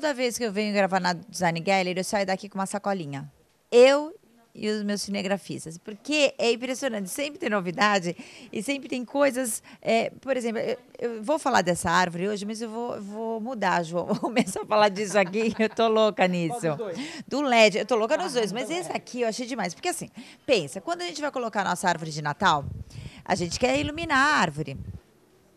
toda vez que eu venho gravar na Design Gallery, eu saio daqui com uma sacolinha. Eu e os meus cinegrafistas. Porque é impressionante, sempre tem novidade e sempre tem coisas. É, por exemplo, eu, eu, vou falar dessa árvore hoje, mas eu vou, vou mudar, João. Vou começar a falar disso aqui, eu tô louca nisso. Do LED, eu tô louca nos ah, dois, mas esse aqui eu achei demais. Porque assim, pensa, quando a gente vai colocar a nossa árvore de Natal, a gente quer iluminar a árvore.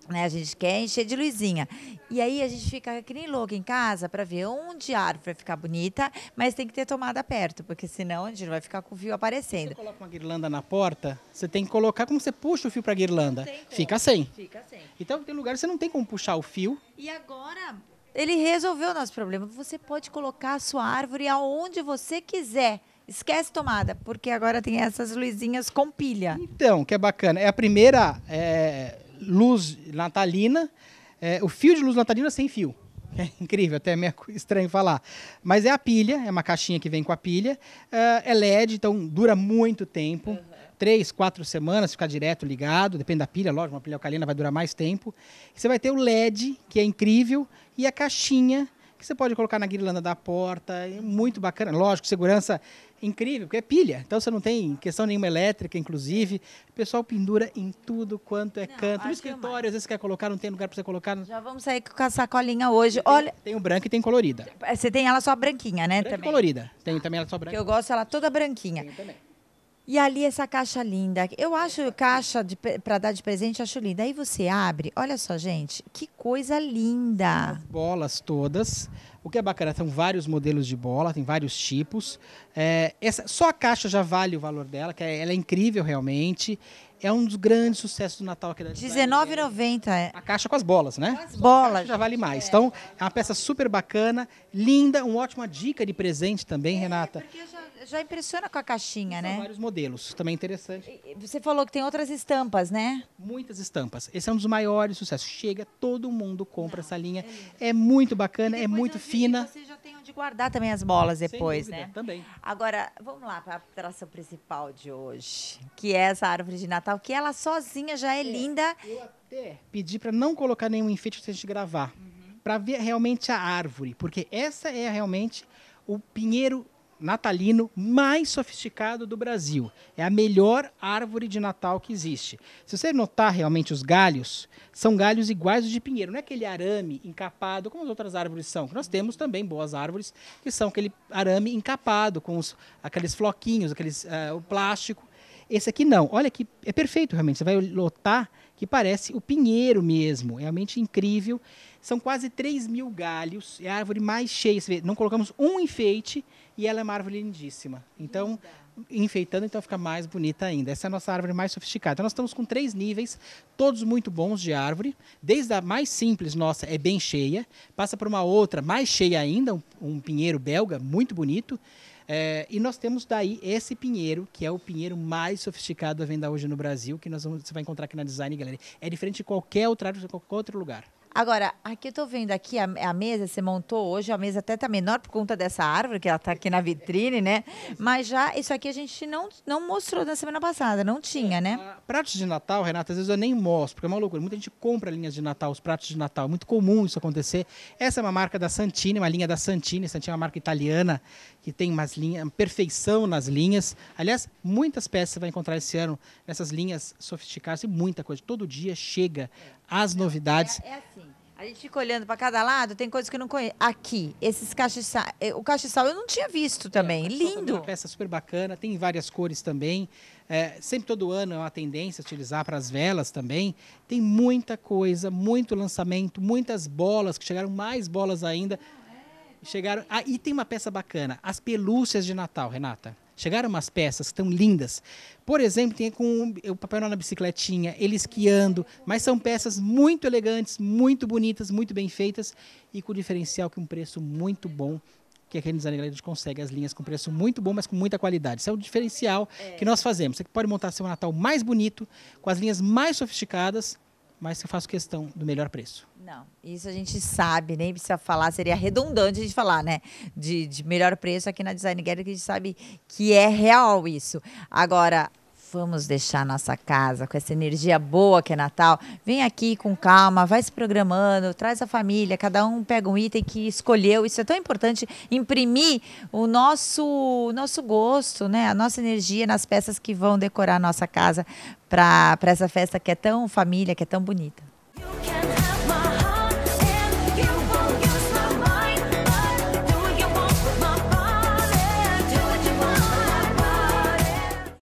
Né, a gente quer encher de luzinha. E aí a gente fica que nem louco em casa para ver onde a árvore vai ficar bonita, mas tem que ter tomada perto, porque senão a gente vai ficar com o fio aparecendo. Você coloca uma guirlanda na porta, você tem que colocar como você puxa o fio para guirlanda. Fica sem. Fica sem. Então tem lugar que você não tem como puxar o fio. E agora ele resolveu o nosso problema. Você pode colocar a sua árvore aonde você quiser. Esquece tomada, porque agora tem essas luzinhas com pilha. Então, que é bacana. É a primeira é, luz natalina, é, o fio de luz natalina sem fio. É incrível, até é meio estranho falar. Mas é a pilha, é uma caixinha que vem com a pilha. é, é LED, então dura muito tempo. Uhum. Três, quatro semanas, ficar direto ligado. Depende da pilha, lógico, uma pilha alcalina vai durar mais tempo. Você vai ter o LED, que é incrível, e a caixinha, que você pode colocar na guirlanda da porta. É muito bacana. Lógico, segurança incrível, porque é pilha. Então você não tem questão nenhuma elétrica, inclusive. O pessoal pendura em tudo quanto é não, canto. No é escritório, às vezes você quer colocar, não tem lugar para você colocar. Já vamos sair com a sacolinha hoje. Tem, Olha, tem o branco e tem colorida. É, você tem ela só branquinha, né? Tem também. colorida. Tem também ela só branca. eu gosto ela toda branquinha. também. E ali essa caixa linda. Eu acho caixa para dar de presente, acho linda. Aí você abre, olha só, gente, que coisa linda. As bolas todas. O que é bacana, são vários modelos de bola, tem vários tipos. É, essa, só a caixa já vale o valor dela, que é, ela é incrível realmente. É um dos grandes sucessos do Natal aqui da R$19,90. É. A caixa com as bolas, né? Com as bolas. já vale mais. É. Então, é uma peça super bacana, linda, uma ótima dica de presente também, é, Renata. Porque já já impressiona com a caixinha, São né? vários modelos, também interessante. Você falou que tem outras estampas, né? Muitas estampas. Esse é um dos maiores sucessos. Chega, todo mundo compra Não, essa linha. É, é muito bacana, é muito fina. Você já tem onde guardar também as bolas depois, dúvida, né? Também. Agora, vamos lá para a atração principal de hoje, que é essa árvore de Natal, que ela sozinha já é, é linda. Eu até pedi para não colocar nenhum enfeite antes de gravar, uhum. para ver realmente a árvore, porque essa é realmente o pinheiro natalino mais sofisticado do Brasil. É a melhor árvore de Natal que existe. Se você notar realmente os galhos, são galhos iguais aos de pinheiro. Não é aquele arame encapado, como as outras árvores são. Nós temos também boas árvores que são aquele arame encapado, com os, aqueles floquinhos, aqueles, uh, o plástico. Esse aqui não. Olha que é perfeito realmente. Você vai lotar que parece o pinheiro mesmo. É realmente incrível. São quase 3 mil galhos. É a árvore mais cheia. Não colocamos um enfeite e ela é uma árvore lindíssima. Então, Linda enfeitando, então fica mais bonita ainda. Essa é a nossa árvore mais sofisticada. Então, nós estamos com três níveis, todos muito bons de árvore. Desde a mais simples, nossa, é bem cheia, passa para uma outra mais cheia ainda, um, um pinheiro belga, muito bonito. É, e nós temos daí esse pinheiro, que é o pinheiro mais sofisticado à venda hoje no Brasil, que nós vamos, você vai encontrar aqui na Design Galeria É diferente de qualquer outro, qualquer outro lugar. Agora, aqui eu tô vendo aqui a, a, mesa, você montou hoje, a mesa até tá menor por conta dessa árvore, que ela tá aqui na vitrine, né? Mas já, isso aqui a gente não, não mostrou na semana passada, não tinha, né? Ah, Pratos de Natal, Renata, às vezes eu nem mostro, porque é uma loucura. Muita gente compra linhas de Natal, os pratos de Natal. É muito comum isso acontecer. Essa é uma marca da Santini, uma linha da Santini. Santini é uma marca italiana que tem umas linhas, perfeição nas linhas. Aliás, muitas peças você vai encontrar esse ano nessas linhas sofisticadas e muita coisa. Todo dia chega as é, novidades. É, é assim. A gente fica olhando para cada lado, tem coisas que eu não conheço. Aqui, esses castiçal. Eh, o castiçal eu não tinha visto é, também. É, Lindo. Também é uma peça super bacana, tem várias cores também. É, sempre todo ano é uma tendência utilizar para as velas também. Tem muita coisa, muito lançamento, muitas bolas que chegaram mais bolas ainda. Chegaram. Ah, e tem uma peça bacana: as pelúcias de Natal, Renata. Chegaram umas peças tão lindas. Por exemplo, tem com o Papai Noel na bicicletinha, ele esquiando, mas são peças muito elegantes, muito bonitas, muito bem feitas e com diferencial que um preço muito bom que a Renizane consegue as linhas com preço muito bom, mas com muita qualidade. Isso é o diferencial é. que nós fazemos. Você pode montar seu Natal mais bonito, com as linhas mais sofisticadas, mas que eu faço questão do melhor preço. Não, isso a gente sabe, nem precisa falar, seria redundante a gente falar, né? De, de melhor preço aqui na Design Guerra, que a gente sabe que é real isso. Agora, vamos deixar nossa casa com essa energia boa que é Natal. Vem aqui com calma, vai se programando, traz a família, cada um pega um item que escolheu. Isso é tão importante imprimir o nosso nosso gosto, né? A nossa energia nas peças que vão decorar a nossa casa para essa festa que é tão família, que é tão bonita.